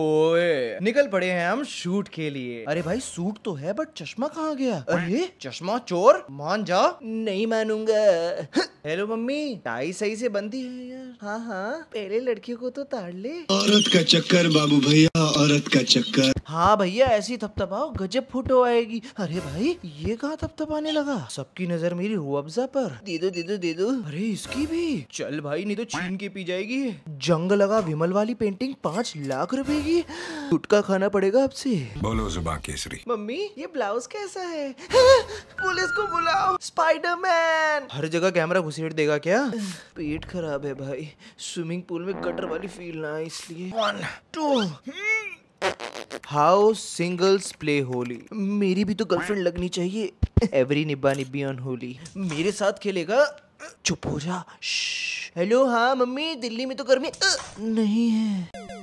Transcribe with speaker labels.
Speaker 1: ओए निकल पड़े हैं हम शूट के लिए अरे भाई सूट तो है बट चश्मा कहाँ गया अरे चश्मा चोर मान जा नहीं मानूंगा हेलो मम्मी टाई सही से बनती है यार हाँ हाँ पहले लड़कियों को तो ताड़ ले
Speaker 2: औरत का चक्कर बाबू भैया औरत का चक्कर
Speaker 1: हाँ भैया ऐसी थपथपाओ गजब फोटो आएगी अरे भाई ये कहाँ थपथपाने लगा सबकी नजर मेरी हुआ पर दे दो दे दो दे दो अरे इसकी भी
Speaker 3: चल भाई नहीं तो छीन के पी जाएगी
Speaker 1: जंग लगा विमल वाली पेंटिंग पाँच लाख रुपए की गुटका खाना पड़ेगा आपसे बोलो जुबा केसरी
Speaker 4: मम्मी ये ब्लाउज कैसा है बोले जाओ स्पाइडरमैन
Speaker 1: हर जगह कैमरा घुसेट देगा क्या पेट खराब है भाई स्विमिंग पूल में गटर वाली फील ना इसलिए one
Speaker 4: two
Speaker 1: how singles play Holi मेरी भी तो गर्लफ्रेंड लगनी चाहिए एवरी निब्बा निब्बी ऑन होली मेरे साथ खेलेगा चुप हो जा हेलो हाँ मम्मी दिल्ली में तो गर्मी नहीं है